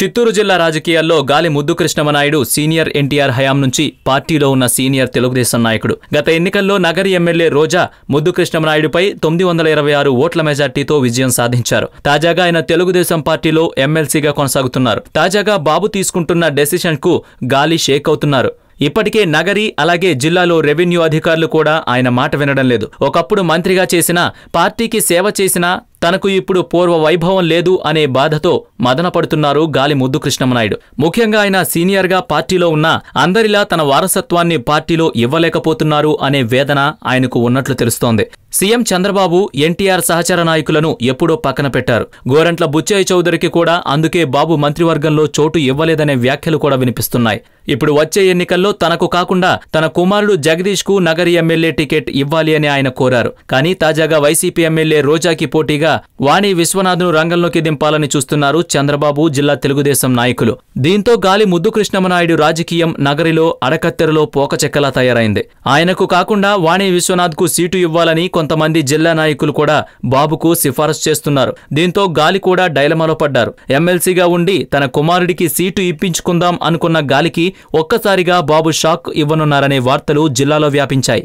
చిత్తూరు జిల్లా రాజకీయాల్లో గాలి ముద్దు కృష్ణమనాయుడు సీనియర్ ఎన్టీఆర్ హయాం నుంచి పార్టీలో ఉన్న సీనియర్ తెలుగుదేశం నాయకుడు గత ఎన్నికల్లో నగరి ఎమ్మెల్యే రోజా ముద్దు కృష్ణమనాయుడుపై తొమ్మిది వందల ఇరవై ఆరు ఓట్ల మెజార్టీతో విజయం సాధించారు తాజాగా ఆయన తెలుగుదేశం పార్టీలో ఎమ్మెల్సీగా కొనసాగుతున్నారు తాజాగా బాబు తీసుకుంటున్న డెసిషన్కు గాలి షేక్ అవుతున్నారు ఇప్పటికే నగరి అలాగే జిల్లాలో రెవెన్యూ అధికారులు కూడా ఆయన మాట వినడం లేదు ఒకప్పుడు మంత్రిగా చేసినా పార్టీకి సేవ చేసినా తనకు ఇప్పుడు పూర్వ వైభవం లేదు అనే బాధతో మదనపడుతున్నారు గాలి ముద్దు కృష్ణమనాయుడు ముఖ్యంగా ఆయన సీనియర్గా పార్టీలో ఉన్న అందరిలా తన వారసత్వాన్ని పార్టీలో ఇవ్వలేకపోతున్నారు అనే వేదన ఆయనకు ఉన్నట్లు తెలుస్తోంది సీఎం చంద్రబాబు ఎన్టీఆర్ సహచర నాయకులను ఎప్పుడో పక్కన పెట్టారు గోరంట్ల బుచ్చయ్య చౌదరికి కూడా అందుకే బాబు మంత్రివర్గంలో చోటు ఇవ్వలేదనే వ్యాఖ్యలు కూడా వినిపిస్తున్నాయి ఇప్పుడు వచ్చే ఎన్నికల్లో తనకు కాకుండా తన కుమారుడు జగదీష్ కు నగరి ఎమ్మెల్యే టికెట్ ఇవ్వాలి అని ఆయన కోరారు కానీ తాజాగా వైసీపీ ఎమ్మెల్యే రోజాకి పోటీగా దిశగా వాణి విశ్వనాథ్ను రంగంలోకి దింపాలని చూస్తున్నారు చంద్రబాబు జిల్లా తెలుగుదేశం నాయకులు దీంతో గాలి ముద్దు కృష్ణమనాయుడు రాజకీయం నగరిలో అడకత్తెరలో పోకచెక్కలా తయారైంది ఆయనకు కాకుండా వాణి విశ్వనాథ్కు సీటు ఇవ్వాలని కొంతమంది జిల్లా నాయకులు కూడా బాబుకు సిఫారసు చేస్తున్నారు దీంతో గాలి కూడా డైలమాలో పడ్డారు ఎమ్మెల్సీగా ఉండి తన కుమారుడికి సీటు ఇప్పించుకుందాం అనుకున్న గాలికి ఒక్కసారిగా బాబు షాక్ ఇవ్వనున్నారనే వార్తలు జిల్లాలో వ్యాపించాయి